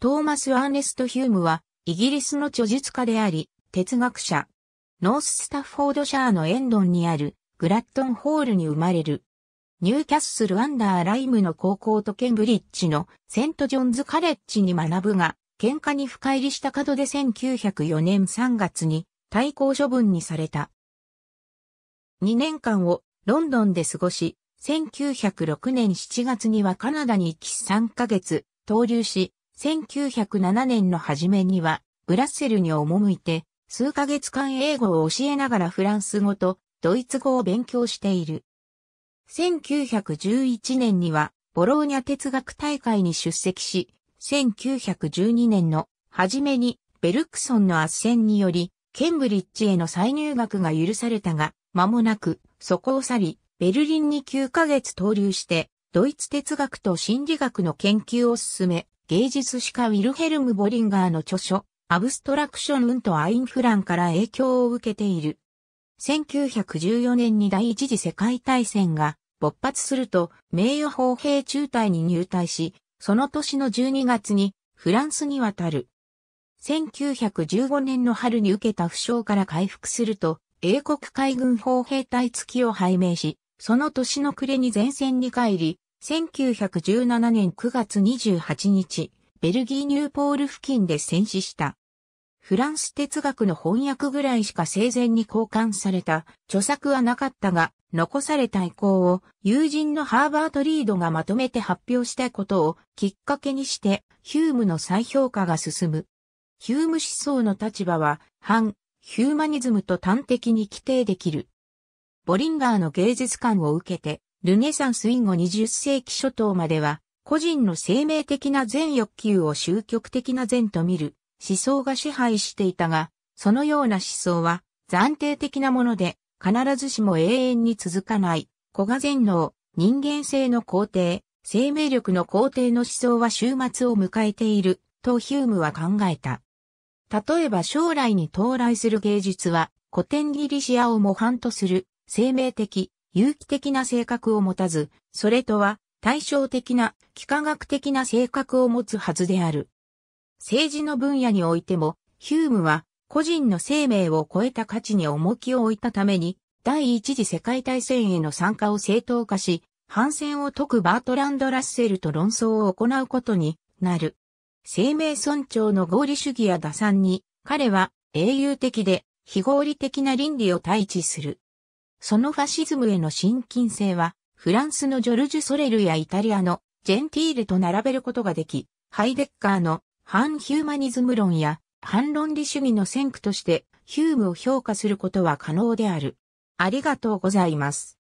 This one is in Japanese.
トーマス・アーネスト・ヒュームは、イギリスの著述家であり、哲学者。ノース・スタッフォードシャーのエンドンにある、グラットンホールに生まれる。ニューキャッスル・アンダー・ライムの高校とケンブリッジのセント・ジョンズ・カレッジに学ぶが、喧嘩に深入りした角で1904年3月に、対抗処分にされた。2年間をロンドンで過ごし、1906年7月にはカナダに行き3ヶ月、逗留し、1907年の初めには、ブラッセルに赴いて、数ヶ月間英語を教えながらフランス語とドイツ語を勉強している。1911年には、ボローニャ哲学大会に出席し、1912年の初めにベルクソンの圧戦により、ケンブリッジへの再入学が許されたが、間もなく、そこを去り、ベルリンに9ヶ月投留して、ドイツ哲学と心理学の研究を進め、芸術史家ウィルヘルム・ボリンガーの著書、アブストラクション・ウント・アインフランから影響を受けている。1914年に第一次世界大戦が勃発すると、名誉砲兵中隊に入隊し、その年の12月にフランスに渡る。1915年の春に受けた負傷から回復すると、英国海軍砲兵隊付きを拝命し、その年の暮れに前線に帰り、1917年9月28日、ベルギーニューポール付近で戦死した。フランス哲学の翻訳ぐらいしか生前に交換された著作はなかったが、残された意向を友人のハーバート・リードがまとめて発表したことをきっかけにして、ヒュームの再評価が進む。ヒューム思想の立場は、反、ヒューマニズムと端的に規定できる。ボリンガーの芸術観を受けて、ルネサンス以後20世紀初頭までは、個人の生命的な善欲求を終教的な善と見る思想が支配していたが、そのような思想は暫定的なもので、必ずしも永遠に続かない、古賀全能、人間性の肯定、生命力の肯定の思想は終末を迎えている、とヒュームは考えた。例えば将来に到来する芸術は、古典ギリシアを模範とする、生命的、有機的な性格を持たず、それとは対照的な幾何学的な性格を持つはずである。政治の分野においても、ヒュームは個人の生命を超えた価値に重きを置いたために、第一次世界大戦への参加を正当化し、反戦を解くバートランド・ラッセルと論争を行うことになる。生命尊重の合理主義や打算に、彼は英雄的で非合理的な倫理を対峙する。そのファシズムへの親近性は、フランスのジョルジュ・ソレルやイタリアのジェンティーレと並べることができ、ハイデッカーの反ヒューマニズム論や反論理主義の先駆としてヒュームを評価することは可能である。ありがとうございます。